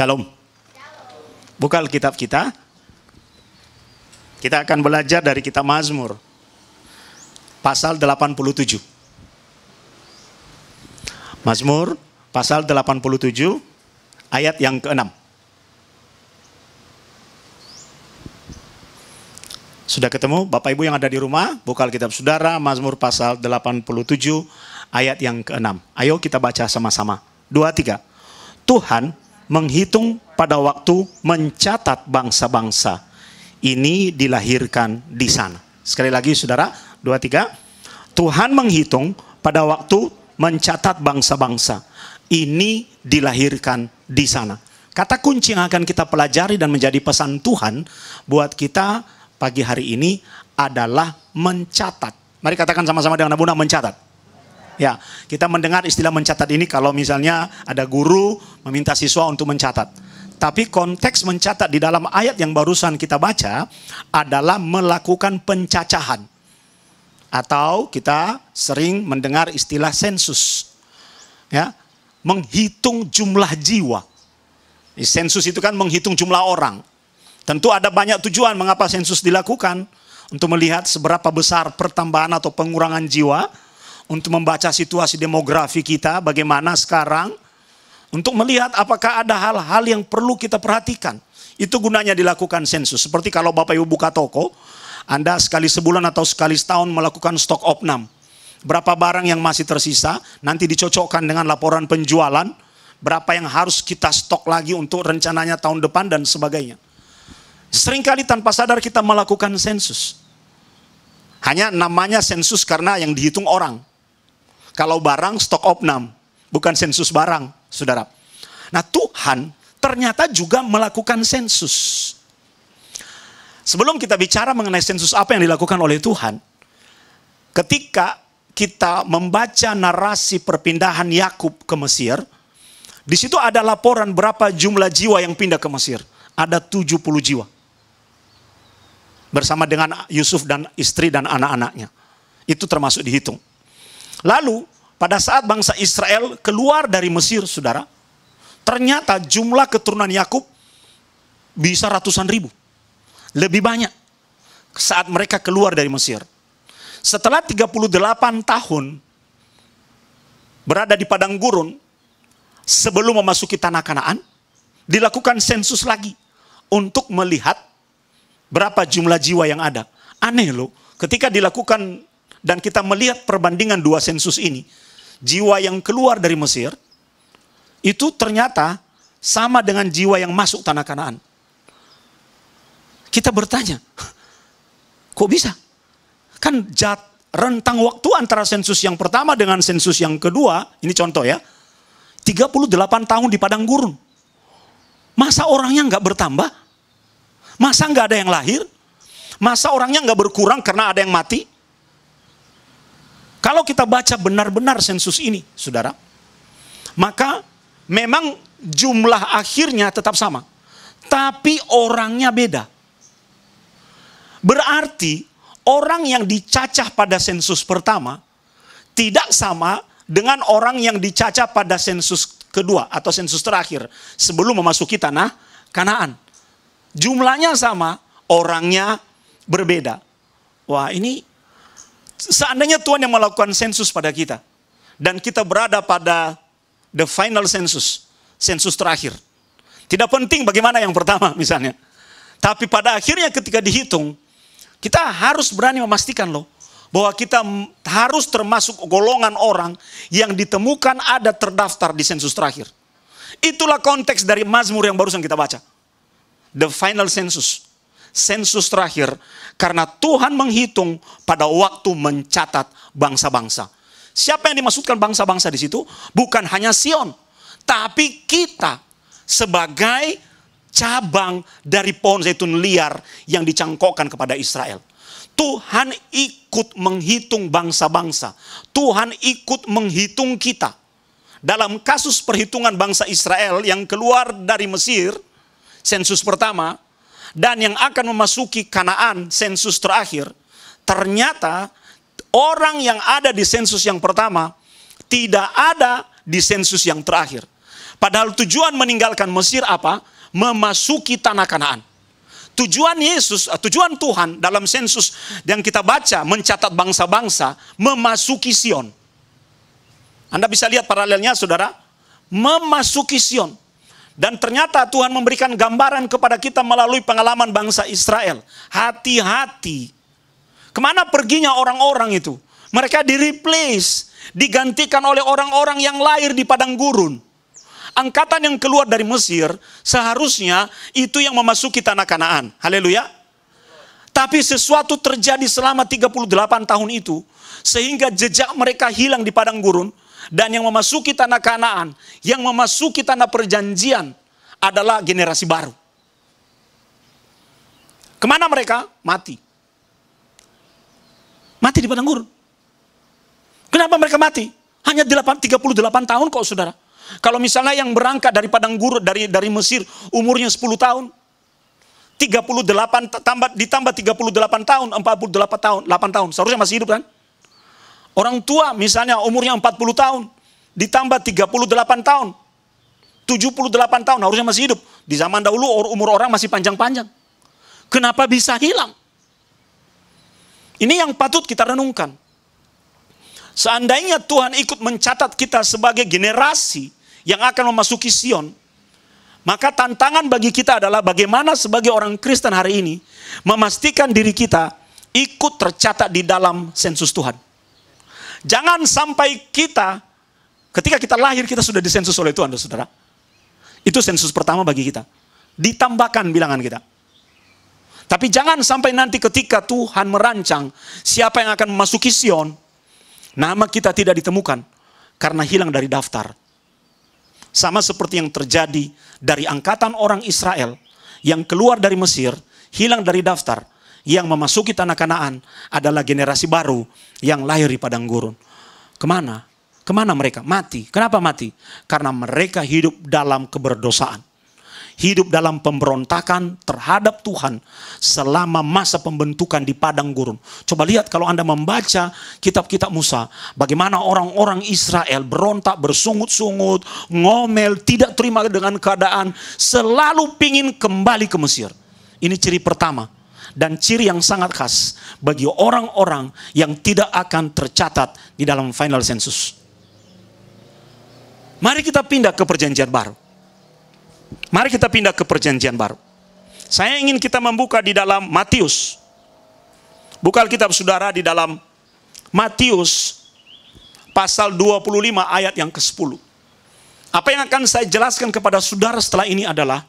Shalom. Buka Alkitab kita. Kita akan belajar dari kitab Mazmur. Pasal 87. Mazmur pasal 87 ayat yang ke-6. Sudah ketemu Bapak Ibu yang ada di rumah, buka Alkitab Saudara, Mazmur pasal 87 ayat yang ke-6. Ayo kita baca sama-sama. Dua, tiga. Tuhan menghitung pada waktu mencatat bangsa-bangsa. Ini dilahirkan di sana. Sekali lagi saudara, dua tiga. Tuhan menghitung pada waktu mencatat bangsa-bangsa. Ini dilahirkan di sana. Kata kunci yang akan kita pelajari dan menjadi pesan Tuhan buat kita pagi hari ini adalah mencatat. Mari katakan sama-sama dengan Abuna mencatat Ya, kita mendengar istilah mencatat ini kalau misalnya ada guru meminta siswa untuk mencatat. Tapi konteks mencatat di dalam ayat yang barusan kita baca adalah melakukan pencacahan. Atau kita sering mendengar istilah sensus. Ya, menghitung jumlah jiwa. Sensus itu kan menghitung jumlah orang. Tentu ada banyak tujuan mengapa sensus dilakukan. Untuk melihat seberapa besar pertambahan atau pengurangan jiwa untuk membaca situasi demografi kita bagaimana sekarang untuk melihat apakah ada hal-hal yang perlu kita perhatikan. Itu gunanya dilakukan sensus. Seperti kalau Bapak Ibu buka toko, Anda sekali sebulan atau sekali setahun melakukan stok opnam. Berapa barang yang masih tersisa, nanti dicocokkan dengan laporan penjualan, berapa yang harus kita stok lagi untuk rencananya tahun depan dan sebagainya. Seringkali tanpa sadar kita melakukan sensus. Hanya namanya sensus karena yang dihitung orang. Kalau barang stok opnam, bukan sensus barang, saudara. Nah Tuhan ternyata juga melakukan sensus. Sebelum kita bicara mengenai sensus apa yang dilakukan oleh Tuhan, ketika kita membaca narasi perpindahan Yakub ke Mesir, di situ ada laporan berapa jumlah jiwa yang pindah ke Mesir. Ada 70 jiwa. Bersama dengan Yusuf dan istri dan anak-anaknya. Itu termasuk dihitung. Lalu pada saat bangsa Israel keluar dari Mesir, saudara, ternyata jumlah keturunan Yakub bisa ratusan ribu. Lebih banyak saat mereka keluar dari Mesir. Setelah 38 tahun berada di padang gurun, sebelum memasuki tanah Kanaan, dilakukan sensus lagi untuk melihat berapa jumlah jiwa yang ada. Aneh loh, ketika dilakukan dan kita melihat perbandingan dua sensus ini, jiwa yang keluar dari Mesir itu ternyata sama dengan jiwa yang masuk tanah Kanaan. Kita bertanya, kok bisa? Kan jat, rentang waktu antara sensus yang pertama dengan sensus yang kedua, ini contoh ya, 38 tahun di padang gurun. Masa orangnya nggak bertambah? Masa nggak ada yang lahir? Masa orangnya nggak berkurang karena ada yang mati? Kalau kita baca benar-benar sensus ini, saudara, maka memang jumlah akhirnya tetap sama. Tapi orangnya beda. Berarti orang yang dicacah pada sensus pertama tidak sama dengan orang yang dicacah pada sensus kedua atau sensus terakhir sebelum memasuki tanah Kanaan. Jumlahnya sama, orangnya berbeda. Wah, ini seandainya Tuhan yang melakukan sensus pada kita dan kita berada pada the final sensus, sensus terakhir. Tidak penting bagaimana yang pertama misalnya. Tapi pada akhirnya ketika dihitung, kita harus berani memastikan loh bahwa kita harus termasuk golongan orang yang ditemukan ada terdaftar di sensus terakhir. Itulah konteks dari Mazmur yang barusan kita baca. The final census sensus terakhir karena Tuhan menghitung pada waktu mencatat bangsa-bangsa. Siapa yang dimaksudkan bangsa-bangsa di situ? Bukan hanya Sion, tapi kita sebagai cabang dari pohon zaitun liar yang dicangkokkan kepada Israel. Tuhan ikut menghitung bangsa-bangsa. Tuhan ikut menghitung kita. Dalam kasus perhitungan bangsa Israel yang keluar dari Mesir, sensus pertama, dan yang akan memasuki Kanaan sensus terakhir, ternyata orang yang ada di sensus yang pertama tidak ada di sensus yang terakhir. Padahal tujuan meninggalkan Mesir apa? Memasuki tanah Kanaan. Tujuan Yesus, eh, tujuan Tuhan dalam sensus yang kita baca mencatat bangsa-bangsa memasuki Sion. Anda bisa lihat paralelnya saudara, memasuki Sion. Dan ternyata Tuhan memberikan gambaran kepada kita melalui pengalaman bangsa Israel. Hati-hati. Kemana perginya orang-orang itu? Mereka di replace, digantikan oleh orang-orang yang lahir di padang gurun. Angkatan yang keluar dari Mesir seharusnya itu yang memasuki tanah Kanaan. Haleluya. Tapi sesuatu terjadi selama 38 tahun itu sehingga jejak mereka hilang di padang gurun dan yang memasuki tanah Kanaan, yang memasuki tanah perjanjian adalah generasi baru. Kemana mereka? Mati. Mati di padang gurun. Kenapa mereka mati? Hanya 38 tahun kok saudara. Kalau misalnya yang berangkat dari padang gurun dari dari Mesir umurnya 10 tahun, 38 tambah ditambah 38 tahun, 48 tahun, 8 tahun. Seharusnya masih hidup kan? Orang tua misalnya umurnya 40 tahun, ditambah 38 tahun, 78 tahun harusnya masih hidup. Di zaman dahulu umur orang masih panjang-panjang. Kenapa bisa hilang? Ini yang patut kita renungkan. Seandainya Tuhan ikut mencatat kita sebagai generasi yang akan memasuki Sion, maka tantangan bagi kita adalah bagaimana sebagai orang Kristen hari ini memastikan diri kita ikut tercatat di dalam sensus Tuhan. Jangan sampai kita, ketika kita lahir kita sudah disensus oleh Tuhan, saudara. Itu sensus pertama bagi kita. Ditambahkan bilangan kita. Tapi jangan sampai nanti ketika Tuhan merancang siapa yang akan memasuki Sion, nama kita tidak ditemukan karena hilang dari daftar. Sama seperti yang terjadi dari angkatan orang Israel yang keluar dari Mesir, hilang dari daftar yang memasuki tanah Kanaan adalah generasi baru yang lahir di padang gurun. Kemana? Kemana mereka? Mati. Kenapa mati? Karena mereka hidup dalam keberdosaan. Hidup dalam pemberontakan terhadap Tuhan selama masa pembentukan di padang gurun. Coba lihat kalau Anda membaca kitab-kitab Musa. Bagaimana orang-orang Israel berontak, bersungut-sungut, ngomel, tidak terima dengan keadaan. Selalu pingin kembali ke Mesir. Ini ciri pertama dan ciri yang sangat khas bagi orang-orang yang tidak akan tercatat di dalam final census. Mari kita pindah ke perjanjian baru. Mari kita pindah ke perjanjian baru. Saya ingin kita membuka di dalam Matius. Buka kitab saudara di dalam Matius pasal 25 ayat yang ke-10. Apa yang akan saya jelaskan kepada saudara setelah ini adalah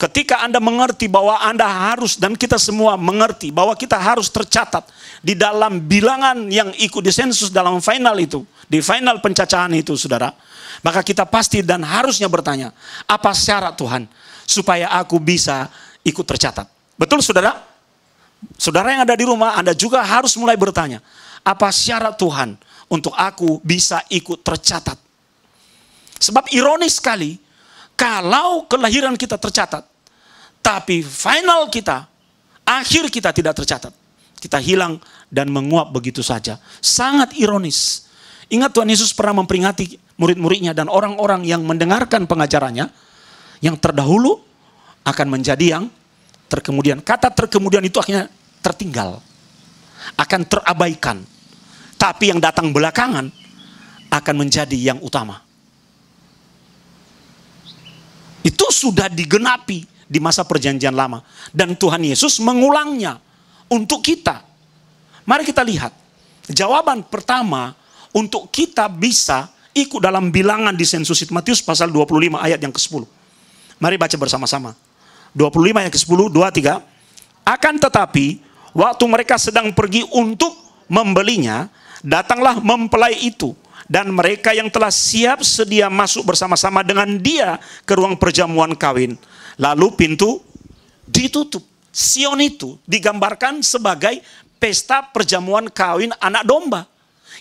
Ketika Anda mengerti bahwa Anda harus dan kita semua mengerti bahwa kita harus tercatat di dalam bilangan yang ikut sensus dalam final itu, di final pencacahan itu Saudara, maka kita pasti dan harusnya bertanya, apa syarat Tuhan supaya aku bisa ikut tercatat? Betul Saudara? Saudara yang ada di rumah, Anda juga harus mulai bertanya, apa syarat Tuhan untuk aku bisa ikut tercatat? Sebab ironis sekali, kalau kelahiran kita tercatat, tapi final kita, akhir kita tidak tercatat. Kita hilang dan menguap begitu saja. Sangat ironis. Ingat Tuhan Yesus pernah memperingati murid-muridnya dan orang-orang yang mendengarkan pengajarannya, yang terdahulu akan menjadi yang terkemudian. Kata terkemudian itu akhirnya tertinggal. Akan terabaikan. Tapi yang datang belakangan akan menjadi yang utama. Itu sudah digenapi di masa perjanjian lama. Dan Tuhan Yesus mengulangnya untuk kita. Mari kita lihat. Jawaban pertama untuk kita bisa ikut dalam bilangan di sensus Matius pasal 25 ayat yang ke-10. Mari baca bersama-sama. 25 ayat ke-10, 2, 3. Akan tetapi, waktu mereka sedang pergi untuk membelinya, datanglah mempelai itu dan mereka yang telah siap sedia masuk bersama-sama dengan dia ke ruang perjamuan kawin. Lalu pintu ditutup. Sion itu digambarkan sebagai pesta perjamuan kawin anak domba.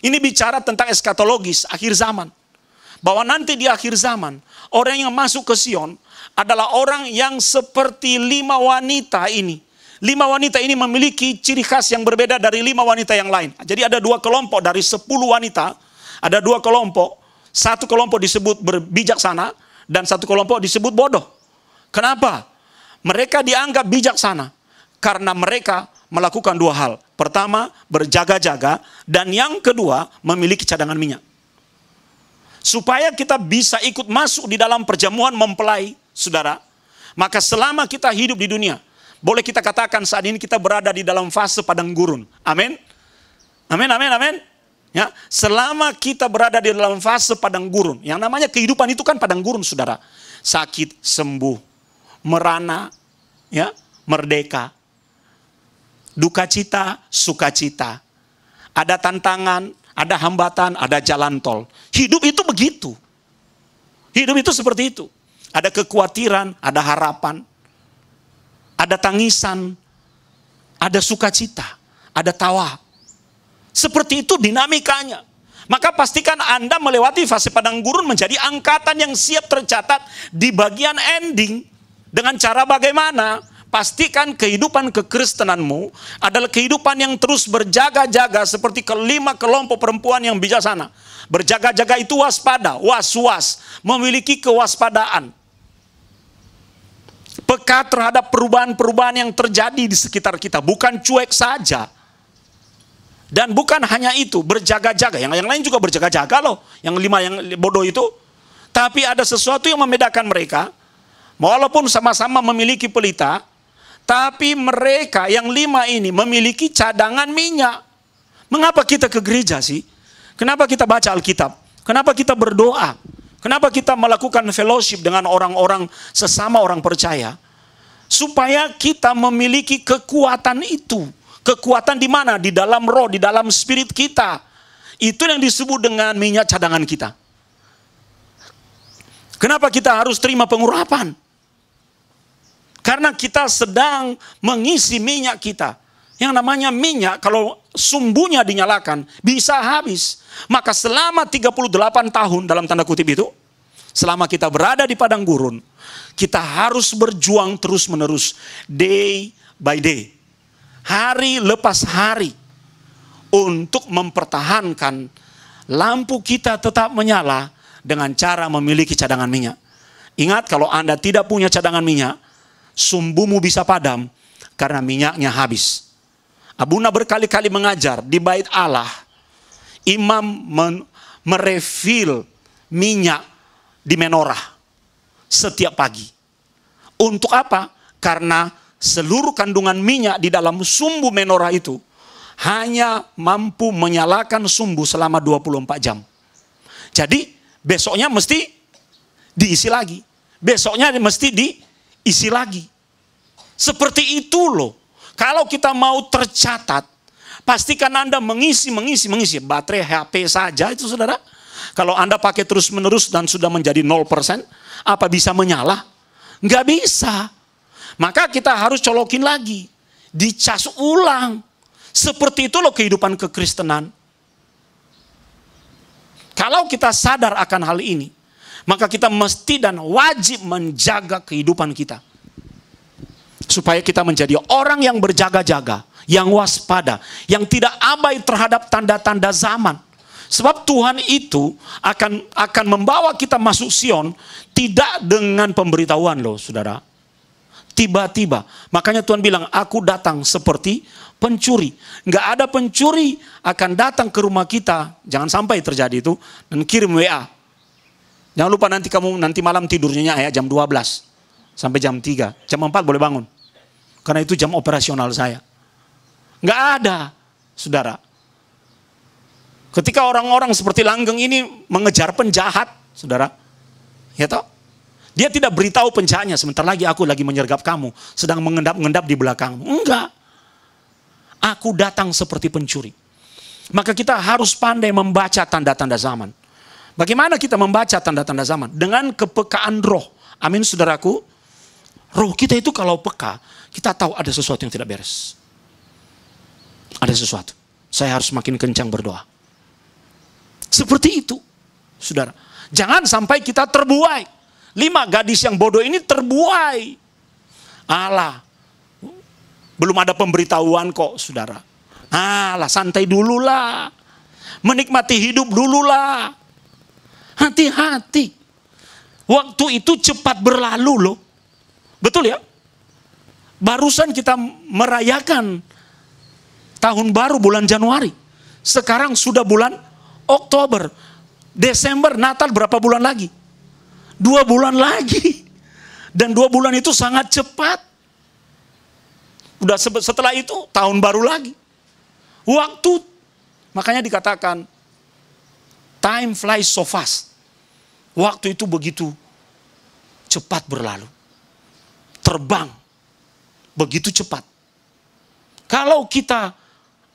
Ini bicara tentang eskatologis, akhir zaman. Bahwa nanti di akhir zaman, orang yang masuk ke Sion adalah orang yang seperti lima wanita ini. Lima wanita ini memiliki ciri khas yang berbeda dari lima wanita yang lain. Jadi ada dua kelompok dari sepuluh wanita ada dua kelompok. Satu kelompok disebut berbijaksana dan satu kelompok disebut bodoh. Kenapa? Mereka dianggap bijaksana karena mereka melakukan dua hal. Pertama, berjaga-jaga dan yang kedua, memiliki cadangan minyak. Supaya kita bisa ikut masuk di dalam perjamuan mempelai, saudara. Maka selama kita hidup di dunia, boleh kita katakan saat ini kita berada di dalam fase padang gurun. Amin. Amin, amin, amin. Ya, selama kita berada di dalam fase padang gurun, yang namanya kehidupan itu kan padang gurun, saudara. Sakit, sembuh, merana, ya, merdeka, duka cita, sukacita, ada tantangan, ada hambatan, ada jalan tol. Hidup itu begitu. Hidup itu seperti itu. Ada kekhawatiran, ada harapan, ada tangisan, ada sukacita, ada tawa, seperti itu dinamikanya. Maka pastikan Anda melewati fase padang gurun menjadi angkatan yang siap tercatat di bagian ending. Dengan cara bagaimana? Pastikan kehidupan kekristenanmu adalah kehidupan yang terus berjaga-jaga seperti kelima kelompok perempuan yang bijaksana. Berjaga-jaga itu waspada, was-was, memiliki kewaspadaan. Peka terhadap perubahan-perubahan yang terjadi di sekitar kita, bukan cuek saja dan bukan hanya itu, berjaga-jaga. Yang, yang lain juga berjaga-jaga loh. Yang lima yang bodoh itu. Tapi ada sesuatu yang membedakan mereka. Walaupun sama-sama memiliki pelita, tapi mereka yang lima ini memiliki cadangan minyak. Mengapa kita ke gereja sih? Kenapa kita baca Alkitab? Kenapa kita berdoa? Kenapa kita melakukan fellowship dengan orang-orang sesama orang percaya? Supaya kita memiliki kekuatan itu Kekuatan di mana? Di dalam roh, di dalam spirit kita. Itu yang disebut dengan minyak cadangan kita. Kenapa kita harus terima pengurapan? Karena kita sedang mengisi minyak kita. Yang namanya minyak kalau sumbunya dinyalakan bisa habis. Maka selama 38 tahun dalam tanda kutip itu, selama kita berada di padang gurun, kita harus berjuang terus-menerus day by day hari lepas hari untuk mempertahankan lampu kita tetap menyala dengan cara memiliki cadangan minyak. Ingat kalau Anda tidak punya cadangan minyak, sumbumu bisa padam karena minyaknya habis. Abuna berkali-kali mengajar di bait Allah, imam men- merefill minyak di menorah setiap pagi. Untuk apa? Karena seluruh kandungan minyak di dalam sumbu menorah itu hanya mampu menyalakan sumbu selama 24 jam. Jadi besoknya mesti diisi lagi. Besoknya mesti diisi lagi. Seperti itu loh. Kalau kita mau tercatat, pastikan Anda mengisi, mengisi, mengisi. Baterai HP saja itu saudara. Kalau Anda pakai terus-menerus dan sudah menjadi 0%, apa bisa menyala? Nggak bisa. Maka kita harus colokin lagi. Dicas ulang. Seperti itu loh kehidupan kekristenan. Kalau kita sadar akan hal ini, maka kita mesti dan wajib menjaga kehidupan kita. Supaya kita menjadi orang yang berjaga-jaga, yang waspada, yang tidak abai terhadap tanda-tanda zaman. Sebab Tuhan itu akan akan membawa kita masuk Sion tidak dengan pemberitahuan loh, Saudara tiba-tiba. Makanya Tuhan bilang, aku datang seperti pencuri. Nggak ada pencuri akan datang ke rumah kita. Jangan sampai terjadi itu. Dan kirim WA. Jangan lupa nanti kamu nanti malam tidurnya ya jam 12. Sampai jam 3. Jam 4 boleh bangun. Karena itu jam operasional saya. Nggak ada, saudara. Ketika orang-orang seperti langgeng ini mengejar penjahat, saudara. Ya toh? Dia tidak beritahu pencahnya. sebentar lagi aku lagi menyergap kamu, sedang mengendap-endap di belakangmu. Enggak. Aku datang seperti pencuri. Maka kita harus pandai membaca tanda-tanda zaman. Bagaimana kita membaca tanda-tanda zaman? Dengan kepekaan roh. Amin saudaraku. Roh kita itu kalau peka, kita tahu ada sesuatu yang tidak beres. Ada sesuatu. Saya harus makin kencang berdoa. Seperti itu, saudara. Jangan sampai kita terbuai. Lima gadis yang bodoh ini terbuai. Allah. Belum ada pemberitahuan kok, saudara. Allah, santai dululah. Menikmati hidup dululah. Hati-hati. Waktu itu cepat berlalu loh. Betul ya? Barusan kita merayakan tahun baru bulan Januari. Sekarang sudah bulan Oktober. Desember, Natal berapa bulan lagi? Dua bulan lagi. Dan dua bulan itu sangat cepat. Udah setelah itu tahun baru lagi. Waktu. Makanya dikatakan time flies so fast. Waktu itu begitu cepat berlalu. Terbang begitu cepat. Kalau kita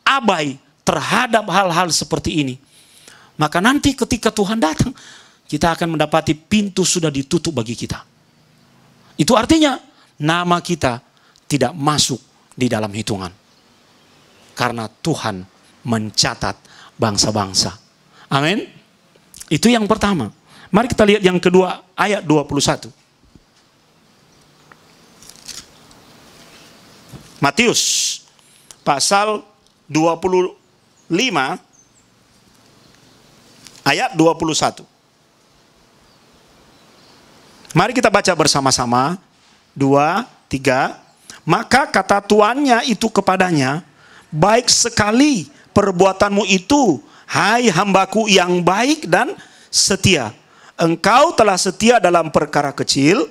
abai terhadap hal-hal seperti ini, maka nanti ketika Tuhan datang, kita akan mendapati pintu sudah ditutup bagi kita. Itu artinya nama kita tidak masuk di dalam hitungan. Karena Tuhan mencatat bangsa-bangsa. Amin. Itu yang pertama. Mari kita lihat yang kedua, ayat 21. Matius pasal 25 ayat 21. Mari kita baca bersama-sama. Dua, tiga. Maka kata tuannya itu kepadanya, baik sekali perbuatanmu itu, hai hambaku yang baik dan setia. Engkau telah setia dalam perkara kecil,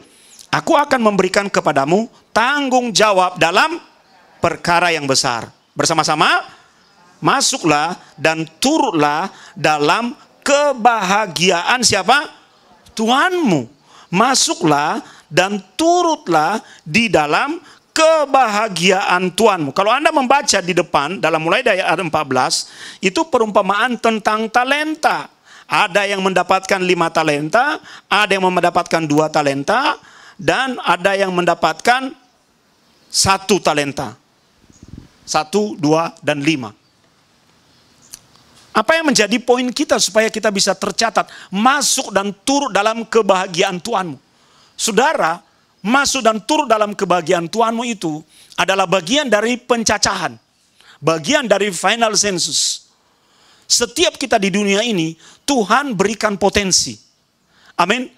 aku akan memberikan kepadamu tanggung jawab dalam perkara yang besar. Bersama-sama, masuklah dan turutlah dalam kebahagiaan siapa? Tuanmu masuklah dan turutlah di dalam kebahagiaan Tuhanmu. Kalau Anda membaca di depan dalam mulai dari ayat 14 itu perumpamaan tentang talenta. Ada yang mendapatkan lima talenta, ada yang mendapatkan dua talenta, dan ada yang mendapatkan satu talenta. Satu, dua, dan lima. Apa yang menjadi poin kita supaya kita bisa tercatat masuk dan turut dalam kebahagiaan Tuhanmu? Saudara, masuk dan turut dalam kebahagiaan Tuhanmu itu adalah bagian dari pencacahan, bagian dari final census. Setiap kita di dunia ini, Tuhan berikan potensi. Amin.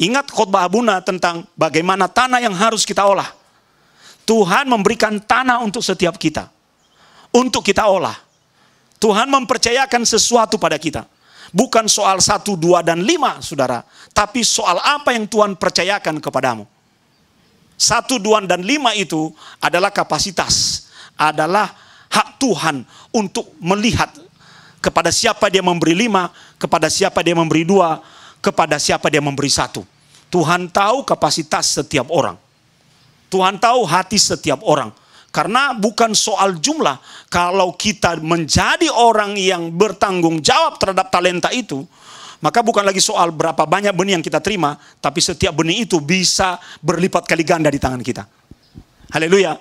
Ingat khotbah Abuna tentang bagaimana tanah yang harus kita olah. Tuhan memberikan tanah untuk setiap kita. Untuk kita olah. Tuhan mempercayakan sesuatu pada kita. Bukan soal satu, dua, dan lima, saudara. Tapi soal apa yang Tuhan percayakan kepadamu. Satu, dua, dan lima itu adalah kapasitas. Adalah hak Tuhan untuk melihat kepada siapa dia memberi lima, kepada siapa dia memberi dua, kepada siapa dia memberi satu. Tuhan tahu kapasitas setiap orang. Tuhan tahu hati setiap orang. Karena bukan soal jumlah. Kalau kita menjadi orang yang bertanggung jawab terhadap talenta itu, maka bukan lagi soal berapa banyak benih yang kita terima, tapi setiap benih itu bisa berlipat kali ganda di tangan kita. Haleluya.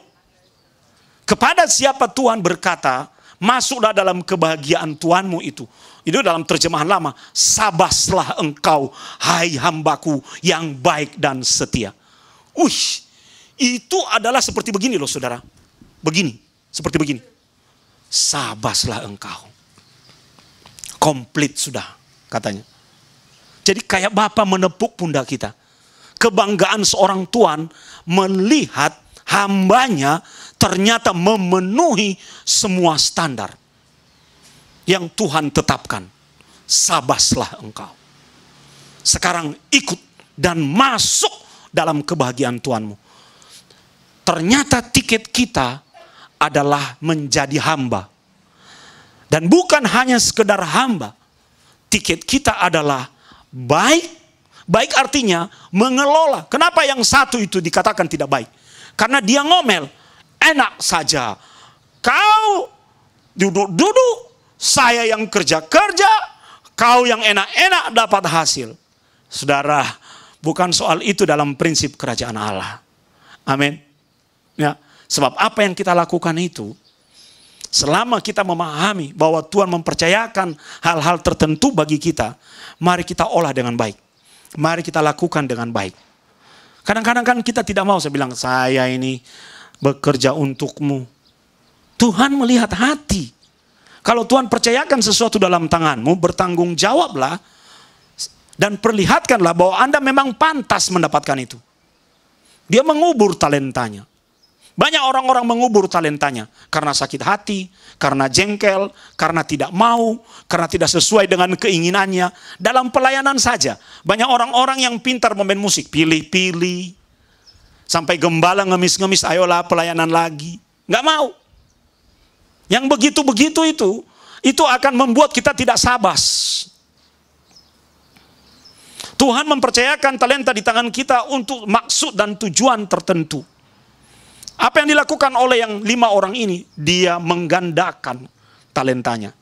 Kepada siapa Tuhan berkata, masuklah dalam kebahagiaan Tuhanmu itu. Itu dalam terjemahan lama, sabaslah engkau, hai hambaku yang baik dan setia. Uish, itu adalah seperti begini loh saudara begini, seperti begini. Sabaslah engkau. Komplit sudah katanya. Jadi kayak Bapak menepuk pundak kita. Kebanggaan seorang tuan melihat hambanya ternyata memenuhi semua standar yang Tuhan tetapkan. Sabaslah engkau. Sekarang ikut dan masuk dalam kebahagiaan Tuhanmu. Ternyata tiket kita adalah menjadi hamba. Dan bukan hanya sekedar hamba. Tiket kita adalah baik. Baik artinya mengelola. Kenapa yang satu itu dikatakan tidak baik? Karena dia ngomel. Enak saja. Kau duduk-duduk. Saya yang kerja-kerja. Kau yang enak-enak dapat hasil. Saudara, bukan soal itu dalam prinsip kerajaan Allah. Amin. Ya. Sebab apa yang kita lakukan itu, selama kita memahami bahwa Tuhan mempercayakan hal-hal tertentu bagi kita, mari kita olah dengan baik. Mari kita lakukan dengan baik. Kadang-kadang kan kita tidak mau, saya bilang, saya ini bekerja untukmu. Tuhan melihat hati. Kalau Tuhan percayakan sesuatu dalam tanganmu, bertanggung jawablah dan perlihatkanlah bahwa Anda memang pantas mendapatkan itu. Dia mengubur talentanya. Banyak orang-orang mengubur talentanya karena sakit hati, karena jengkel, karena tidak mau, karena tidak sesuai dengan keinginannya. Dalam pelayanan saja, banyak orang-orang yang pintar memain musik, pilih-pilih. Sampai gembala ngemis-ngemis, ayolah pelayanan lagi. Nggak mau. Yang begitu-begitu itu, itu akan membuat kita tidak sabas. Tuhan mempercayakan talenta di tangan kita untuk maksud dan tujuan tertentu. Apa yang dilakukan oleh yang lima orang ini? Dia menggandakan talentanya.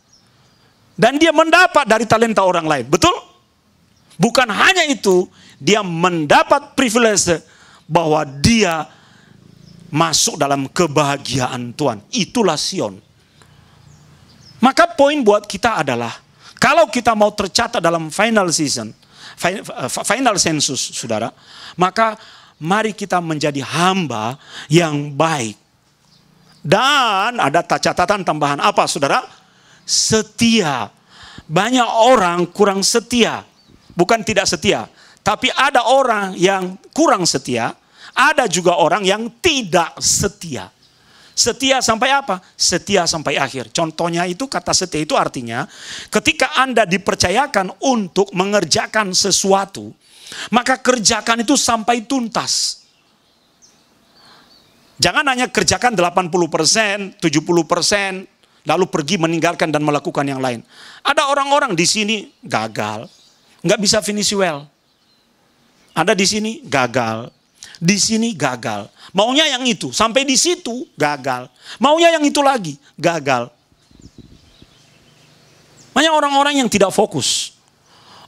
Dan dia mendapat dari talenta orang lain. Betul? Bukan hanya itu, dia mendapat privilege bahwa dia masuk dalam kebahagiaan Tuhan. Itulah Sion. Maka poin buat kita adalah, kalau kita mau tercatat dalam final season, final census, saudara, maka mari kita menjadi hamba yang baik. Dan ada catatan tambahan apa saudara? Setia. Banyak orang kurang setia. Bukan tidak setia. Tapi ada orang yang kurang setia. Ada juga orang yang tidak setia. Setia sampai apa? Setia sampai akhir. Contohnya itu kata setia itu artinya ketika Anda dipercayakan untuk mengerjakan sesuatu maka kerjakan itu sampai tuntas. Jangan hanya kerjakan 80%, 70%, lalu pergi meninggalkan dan melakukan yang lain. Ada orang-orang di sini gagal, nggak bisa finish well. Ada di sini gagal, di sini gagal. Maunya yang itu, sampai di situ gagal. Maunya yang itu lagi, gagal. Banyak orang-orang yang tidak fokus.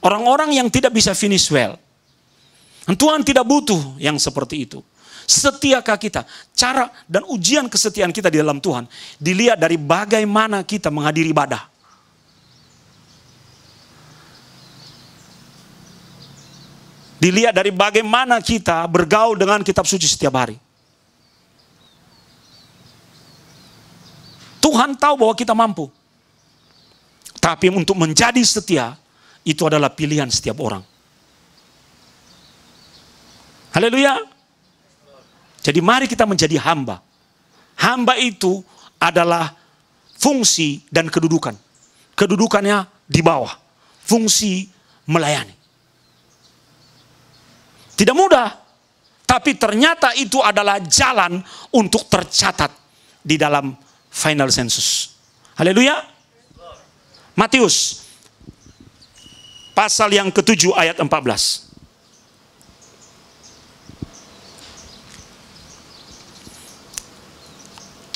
Orang-orang yang tidak bisa finish well. Tuhan tidak butuh yang seperti itu. Setiakah kita? Cara dan ujian kesetiaan kita di dalam Tuhan dilihat dari bagaimana kita menghadiri ibadah. Dilihat dari bagaimana kita bergaul dengan kitab suci setiap hari. Tuhan tahu bahwa kita mampu. Tapi untuk menjadi setia, itu adalah pilihan setiap orang. Haleluya. Jadi mari kita menjadi hamba. Hamba itu adalah fungsi dan kedudukan. Kedudukannya di bawah. Fungsi melayani. Tidak mudah. Tapi ternyata itu adalah jalan untuk tercatat di dalam final census. Haleluya. Matius pasal yang ketujuh ayat empat belas.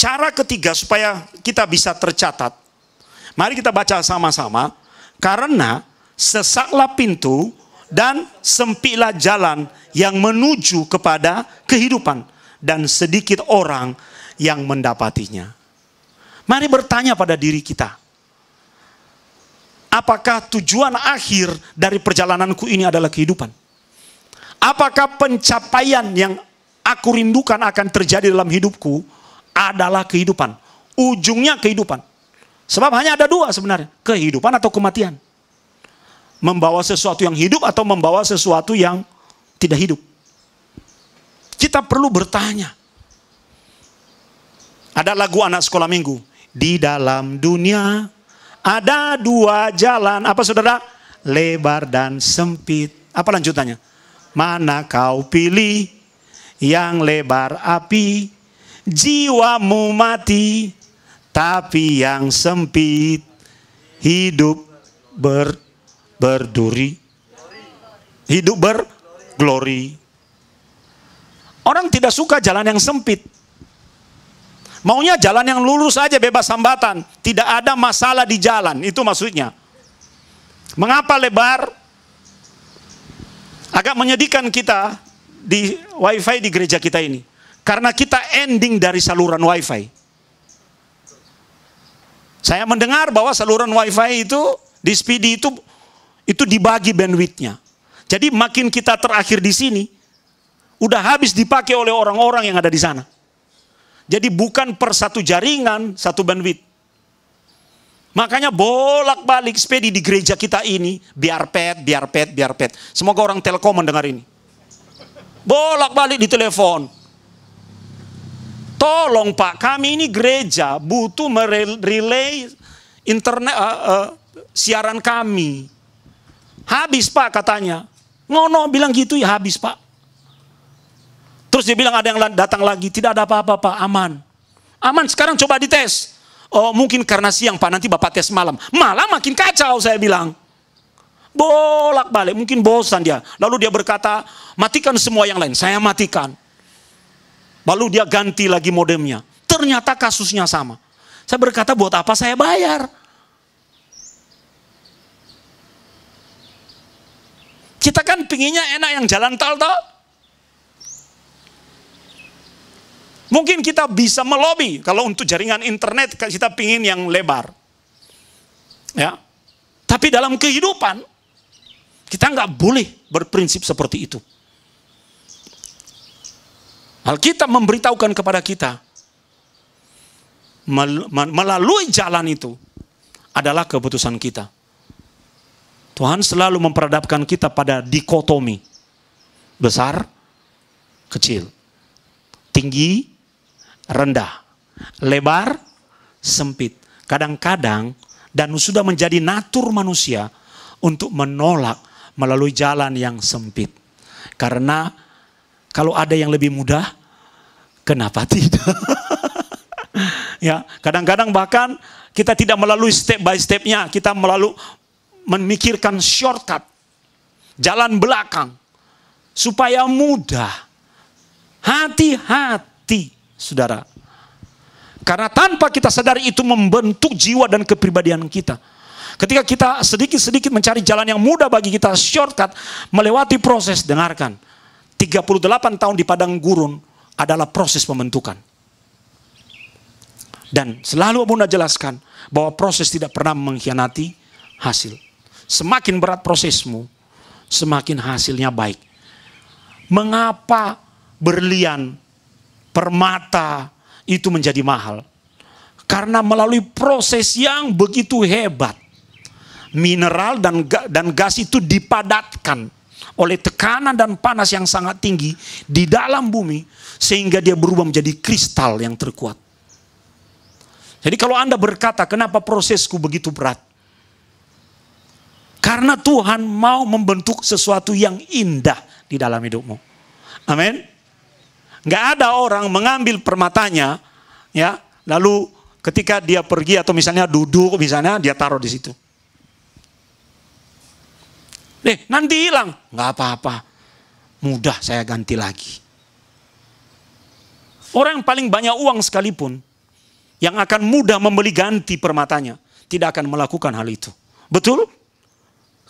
cara ketiga supaya kita bisa tercatat. Mari kita baca sama-sama. Karena sesaklah pintu dan sempitlah jalan yang menuju kepada kehidupan. Dan sedikit orang yang mendapatinya. Mari bertanya pada diri kita. Apakah tujuan akhir dari perjalananku ini adalah kehidupan? Apakah pencapaian yang aku rindukan akan terjadi dalam hidupku adalah kehidupan. Ujungnya kehidupan. Sebab hanya ada dua sebenarnya. Kehidupan atau kematian. Membawa sesuatu yang hidup atau membawa sesuatu yang tidak hidup. Kita perlu bertanya. Ada lagu anak sekolah minggu. Di dalam dunia ada dua jalan. Apa saudara? Lebar dan sempit. Apa lanjutannya? Mana kau pilih yang lebar api jiwamu mati, tapi yang sempit hidup ber berduri, hidup berglory. Orang tidak suka jalan yang sempit. Maunya jalan yang lurus saja bebas hambatan, tidak ada masalah di jalan, itu maksudnya. Mengapa lebar? Agak menyedihkan kita di wifi di gereja kita ini. Karena kita ending dari saluran wifi. Saya mendengar bahwa saluran wifi itu di speedy itu itu dibagi bandwidthnya. Jadi makin kita terakhir di sini, udah habis dipakai oleh orang-orang yang ada di sana. Jadi bukan per satu jaringan, satu bandwidth. Makanya bolak-balik speedy di gereja kita ini, biar pet, biar pet, biar pet. Semoga orang telkom mendengar ini. Bolak-balik di telepon. Tolong Pak, kami ini gereja butuh merelay internet uh, uh, siaran kami. Habis Pak katanya. Ngono bilang gitu ya habis Pak. Terus dia bilang ada yang datang lagi, tidak ada apa-apa Pak, aman. Aman, sekarang coba dites. Oh mungkin karena siang Pak, nanti Bapak tes malam. Malam makin kacau saya bilang bolak-balik, mungkin bosan dia. Lalu dia berkata, matikan semua yang lain. Saya matikan. Lalu dia ganti lagi modemnya. Ternyata kasusnya sama. Saya berkata buat apa saya bayar? Kita kan pinginnya enak yang jalan tol toh. Mungkin kita bisa melobi kalau untuk jaringan internet kita pingin yang lebar. Ya. Tapi dalam kehidupan kita nggak boleh berprinsip seperti itu. Alkitab memberitahukan kepada kita melalui jalan itu adalah keputusan kita. Tuhan selalu memperadabkan kita pada dikotomi besar, kecil, tinggi, rendah, lebar, sempit. Kadang-kadang dan sudah menjadi natur manusia untuk menolak melalui jalan yang sempit. Karena kalau ada yang lebih mudah, kenapa tidak? ya, kadang-kadang bahkan kita tidak melalui step by stepnya, kita melalui memikirkan shortcut, jalan belakang, supaya mudah. Hati-hati, saudara. Karena tanpa kita sadari itu membentuk jiwa dan kepribadian kita. Ketika kita sedikit-sedikit mencari jalan yang mudah bagi kita, shortcut, melewati proses, dengarkan. 38 tahun di padang gurun adalah proses pembentukan. Dan selalu Bunda jelaskan bahwa proses tidak pernah mengkhianati hasil. Semakin berat prosesmu, semakin hasilnya baik. Mengapa berlian, permata itu menjadi mahal? Karena melalui proses yang begitu hebat, mineral dan dan gas itu dipadatkan oleh tekanan dan panas yang sangat tinggi di dalam bumi sehingga dia berubah menjadi kristal yang terkuat. Jadi kalau Anda berkata, kenapa prosesku begitu berat? Karena Tuhan mau membentuk sesuatu yang indah di dalam hidupmu. Amin. Gak ada orang mengambil permatanya, ya, lalu ketika dia pergi atau misalnya duduk, misalnya dia taruh di situ. Nih nanti hilang. Nggak apa-apa. Mudah saya ganti lagi. Orang yang paling banyak uang sekalipun, yang akan mudah membeli ganti permatanya, tidak akan melakukan hal itu. Betul?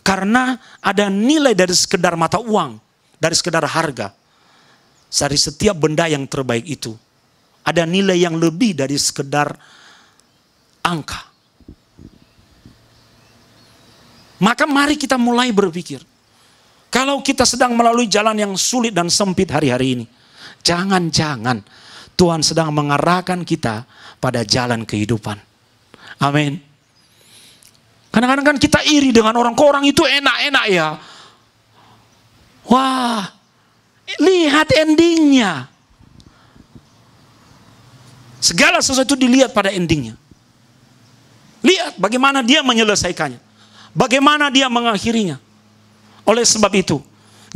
Karena ada nilai dari sekedar mata uang, dari sekedar harga. Dari setiap benda yang terbaik itu, ada nilai yang lebih dari sekedar angka. Maka mari kita mulai berpikir. Kalau kita sedang melalui jalan yang sulit dan sempit hari-hari ini, jangan-jangan Tuhan sedang mengarahkan kita pada jalan kehidupan. Amin. Kadang-kadang kan kita iri dengan orang, kok orang itu enak-enak ya. Wah, lihat endingnya. Segala sesuatu dilihat pada endingnya. Lihat bagaimana dia menyelesaikannya. Bagaimana dia mengakhirinya? Oleh sebab itu,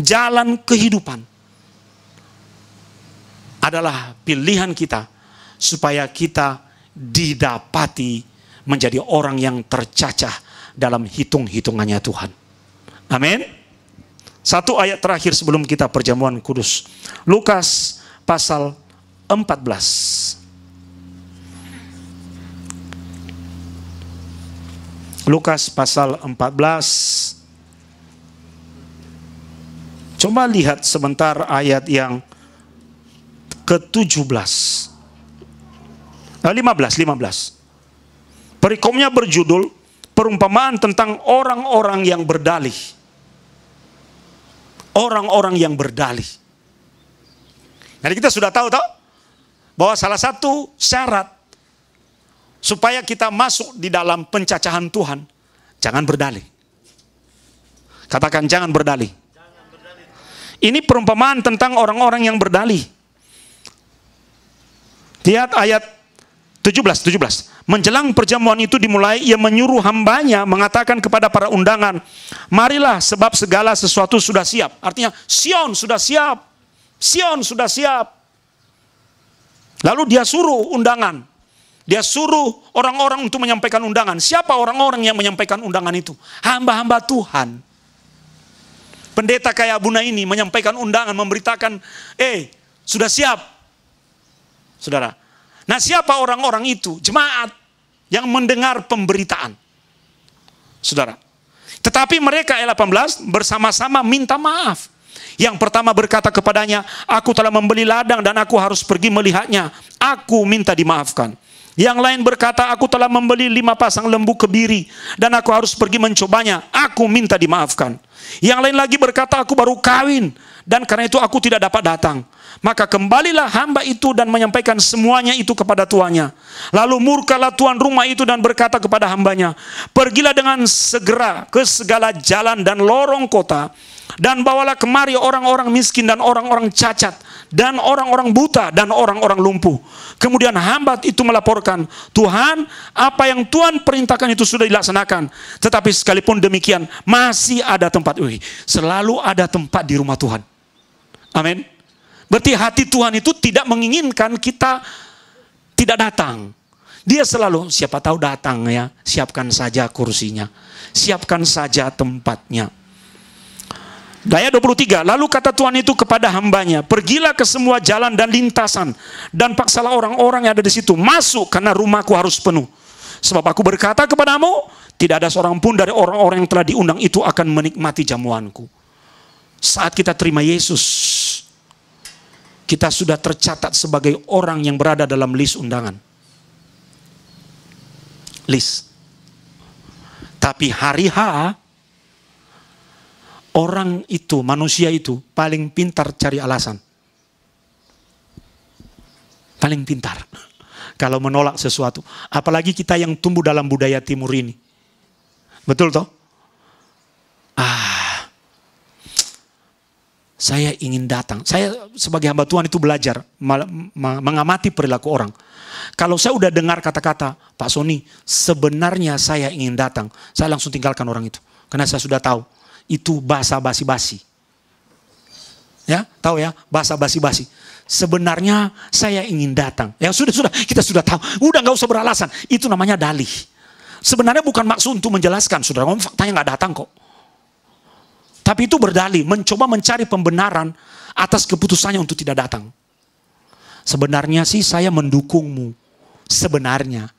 jalan kehidupan adalah pilihan kita supaya kita didapati menjadi orang yang tercacah dalam hitung-hitungannya Tuhan. Amin. Satu ayat terakhir sebelum kita perjamuan kudus. Lukas pasal 14. Lukas pasal 14. Coba lihat sebentar ayat yang ke-17. 15, 15. Perikomnya berjudul perumpamaan tentang orang-orang yang berdalih. Orang-orang yang berdalih. Jadi kita sudah tahu toh bahwa salah satu syarat supaya kita masuk di dalam pencacahan Tuhan, jangan berdalih. Katakan jangan berdalih. Ini perumpamaan tentang orang-orang yang berdalih. Lihat ayat 17, 17. Menjelang perjamuan itu dimulai, ia menyuruh hambanya mengatakan kepada para undangan, marilah sebab segala sesuatu sudah siap. Artinya, Sion sudah siap. Sion sudah siap. Lalu dia suruh undangan, dia suruh orang-orang untuk menyampaikan undangan. Siapa orang-orang yang menyampaikan undangan itu? Hamba-hamba Tuhan. Pendeta kayak Abuna ini menyampaikan undangan, memberitakan, eh, sudah siap. Saudara. Nah siapa orang-orang itu? Jemaat yang mendengar pemberitaan. Saudara. Tetapi mereka ayat 18 bersama-sama minta maaf. Yang pertama berkata kepadanya, aku telah membeli ladang dan aku harus pergi melihatnya. Aku minta dimaafkan. Yang lain berkata, aku telah membeli lima pasang lembu kebiri dan aku harus pergi mencobanya. Aku minta dimaafkan. Yang lain lagi berkata, aku baru kawin dan karena itu aku tidak dapat datang. Maka kembalilah hamba itu dan menyampaikan semuanya itu kepada tuannya. Lalu murkalah tuan rumah itu dan berkata kepada hambanya, pergilah dengan segera ke segala jalan dan lorong kota dan bawalah kemari orang-orang miskin dan orang-orang cacat dan orang-orang buta dan orang-orang lumpuh. Kemudian hamba itu melaporkan, Tuhan apa yang Tuhan perintahkan itu sudah dilaksanakan. Tetapi sekalipun demikian masih ada tempat. Ui, selalu ada tempat di rumah Tuhan. Amin. Berarti hati Tuhan itu tidak menginginkan kita tidak datang. Dia selalu siapa tahu datang ya, siapkan saja kursinya, siapkan saja tempatnya. Ayat 23, lalu kata Tuhan itu kepada hambanya, pergilah ke semua jalan dan lintasan, dan paksalah orang-orang yang ada di situ masuk karena rumahku harus penuh. Sebab aku berkata kepadamu, tidak ada seorang pun dari orang-orang yang telah diundang itu akan menikmati jamuanku. Saat kita terima Yesus, kita sudah tercatat sebagai orang yang berada dalam list undangan. List. Tapi hari H Orang itu, manusia itu paling pintar cari alasan. Paling pintar. Kalau menolak sesuatu. Apalagi kita yang tumbuh dalam budaya timur ini. Betul toh? Ah, saya ingin datang. Saya sebagai hamba Tuhan itu belajar mengamati perilaku orang. Kalau saya udah dengar kata-kata Pak Sony, sebenarnya saya ingin datang, saya langsung tinggalkan orang itu karena saya sudah tahu itu bahasa basi-basi. Ya, tahu ya, bahasa basi-basi. Sebenarnya saya ingin datang. Ya sudah sudah, kita sudah tahu. Udah nggak usah beralasan. Itu namanya dalih. Sebenarnya bukan maksud untuk menjelaskan, saudara. Om faktanya nggak datang kok. Tapi itu berdalih, mencoba mencari pembenaran atas keputusannya untuk tidak datang. Sebenarnya sih saya mendukungmu. Sebenarnya.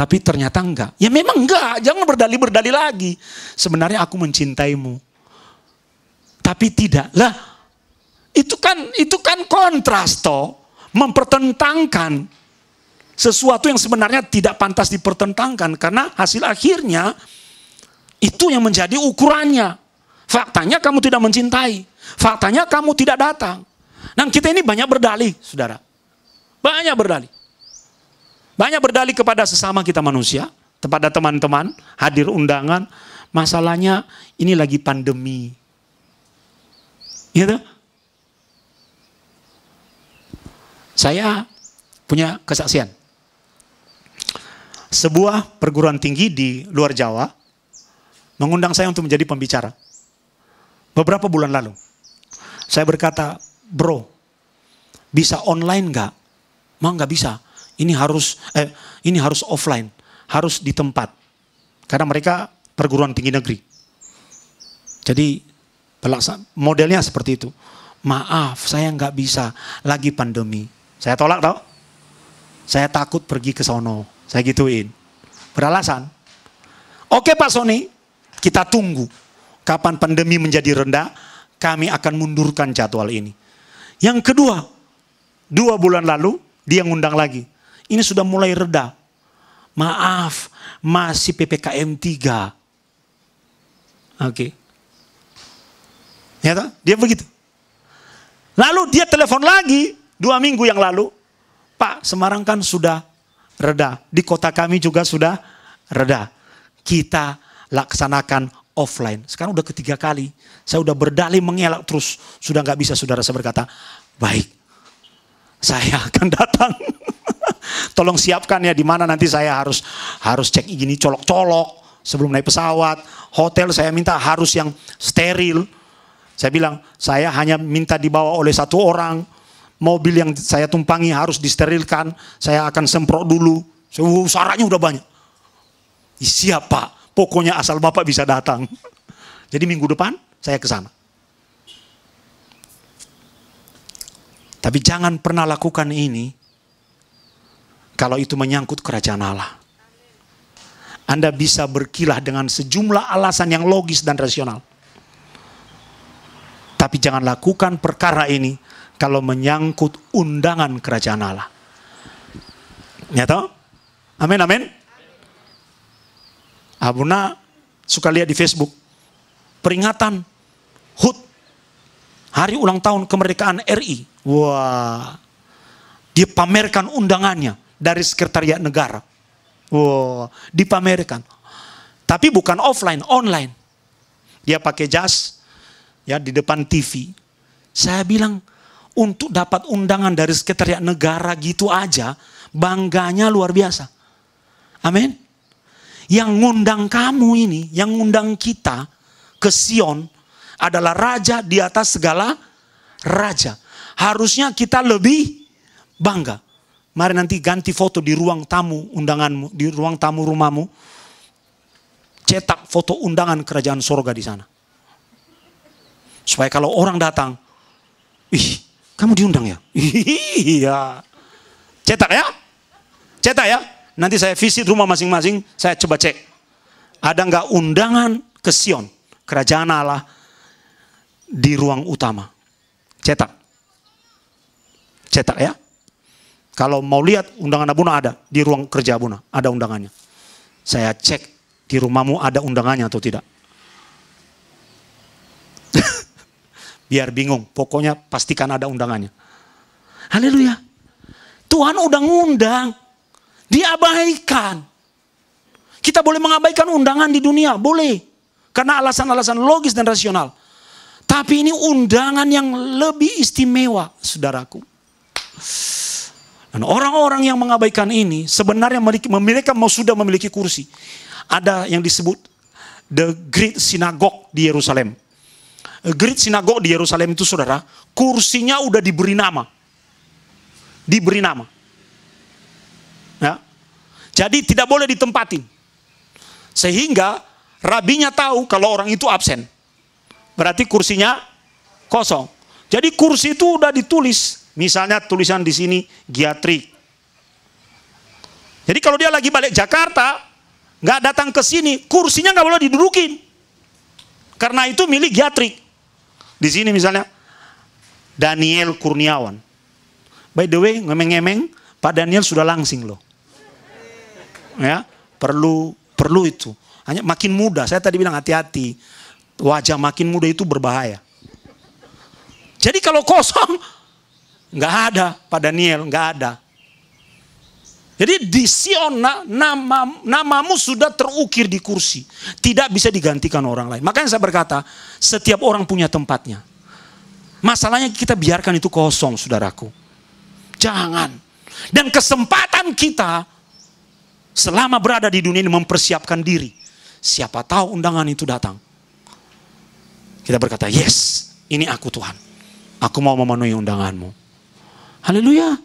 Tapi ternyata enggak. Ya memang enggak, jangan berdali-berdali lagi. Sebenarnya aku mencintaimu. Tapi tidak. Lah, itu kan itu kan kontras toh, mempertentangkan sesuatu yang sebenarnya tidak pantas dipertentangkan karena hasil akhirnya itu yang menjadi ukurannya. Faktanya kamu tidak mencintai, faktanya kamu tidak datang. Nah kita ini banyak berdalih, Saudara. Banyak berdalih. Banyak berdalih kepada sesama kita manusia, kepada teman-teman, hadir undangan. Masalahnya ini lagi pandemi. gitu. Saya punya kesaksian. Sebuah perguruan tinggi di luar Jawa mengundang saya untuk menjadi pembicara. Beberapa bulan lalu. Saya berkata, bro, bisa online nggak? Mau nggak bisa? ini harus eh, ini harus offline, harus di tempat. Karena mereka perguruan tinggi negeri. Jadi modelnya seperti itu. Maaf, saya nggak bisa lagi pandemi. Saya tolak tau. Saya takut pergi ke sono. Saya gituin. Beralasan. Oke Pak Sony, kita tunggu. Kapan pandemi menjadi rendah, kami akan mundurkan jadwal ini. Yang kedua, dua bulan lalu dia ngundang lagi ini sudah mulai reda. Maaf, masih PPKM 3. Oke. Okay. Ya Dia begitu. Lalu dia telepon lagi dua minggu yang lalu. Pak, Semarang kan sudah reda. Di kota kami juga sudah reda. Kita laksanakan offline. Sekarang udah ketiga kali. Saya udah berdalih mengelak terus. Sudah nggak bisa saudara saya berkata, baik. Saya akan datang. Tolong siapkan ya di mana nanti saya harus harus cek ini colok-colok sebelum naik pesawat. Hotel saya minta harus yang steril. Saya bilang, saya hanya minta dibawa oleh satu orang. Mobil yang saya tumpangi harus disterilkan. Saya akan semprot dulu. Uh, sarannya udah banyak. Siap pak, pokoknya asal bapak bisa datang. Jadi minggu depan saya ke sana. Tapi jangan pernah lakukan ini kalau itu menyangkut kerajaan Allah. Anda bisa berkilah dengan sejumlah alasan yang logis dan rasional. Tapi jangan lakukan perkara ini kalau menyangkut undangan kerajaan Allah. Nyata? Amin, amin. Abuna suka lihat di Facebook. Peringatan. HUT. Hari ulang tahun kemerdekaan RI. Wah. Dia pamerkan undangannya dari sekretariat negara. Wow, dipamerkan. Tapi bukan offline, online. Dia pakai jas ya di depan TV. Saya bilang untuk dapat undangan dari sekretariat negara gitu aja, bangganya luar biasa. Amin. Yang ngundang kamu ini, yang ngundang kita ke Sion adalah raja di atas segala raja. Harusnya kita lebih bangga. Mari nanti ganti foto di ruang tamu undanganmu, di ruang tamu rumahmu. Cetak foto undangan kerajaan sorga di sana. Supaya kalau orang datang, ih kamu diundang ya? Iya. Cetak ya? Cetak ya? Nanti saya visit rumah masing-masing, saya coba cek. Ada nggak undangan ke Sion, kerajaan Allah di ruang utama? Cetak. Cetak ya? Kalau mau lihat undangan Abuna ada di ruang kerja Abuna, ada undangannya. Saya cek di rumahmu ada undangannya atau tidak. Biar bingung, pokoknya pastikan ada undangannya. Haleluya. Tuhan udah ngundang, diabaikan. Kita boleh mengabaikan undangan di dunia, boleh. Karena alasan-alasan logis dan rasional. Tapi ini undangan yang lebih istimewa, saudaraku. Dan orang-orang yang mengabaikan ini sebenarnya memiliki, mereka mau sudah memiliki kursi. Ada yang disebut the Great Synagogue di Yerusalem. great Synagogue di Yerusalem itu saudara, kursinya udah diberi nama. Diberi nama. Ya. Jadi tidak boleh ditempatin. Sehingga rabinya tahu kalau orang itu absen. Berarti kursinya kosong. Jadi kursi itu udah ditulis Misalnya tulisan di sini giatrik. Jadi kalau dia lagi balik Jakarta, nggak datang ke sini, kursinya nggak boleh didudukin. Karena itu milik giatrik. Di sini misalnya Daniel Kurniawan. By the way, ngemeng-ngemeng, Pak Daniel sudah langsing loh. Ya, perlu perlu itu. Hanya makin muda. Saya tadi bilang hati-hati. Wajah makin muda itu berbahaya. Jadi kalau kosong, Nggak ada Pak Daniel, nggak ada. Jadi di Siona nama, namamu sudah terukir di kursi. Tidak bisa digantikan orang lain. Makanya saya berkata, setiap orang punya tempatnya. Masalahnya kita biarkan itu kosong, saudaraku. Jangan. Dan kesempatan kita selama berada di dunia ini mempersiapkan diri. Siapa tahu undangan itu datang. Kita berkata, yes, ini aku Tuhan. Aku mau memenuhi undanganmu. Haleluya.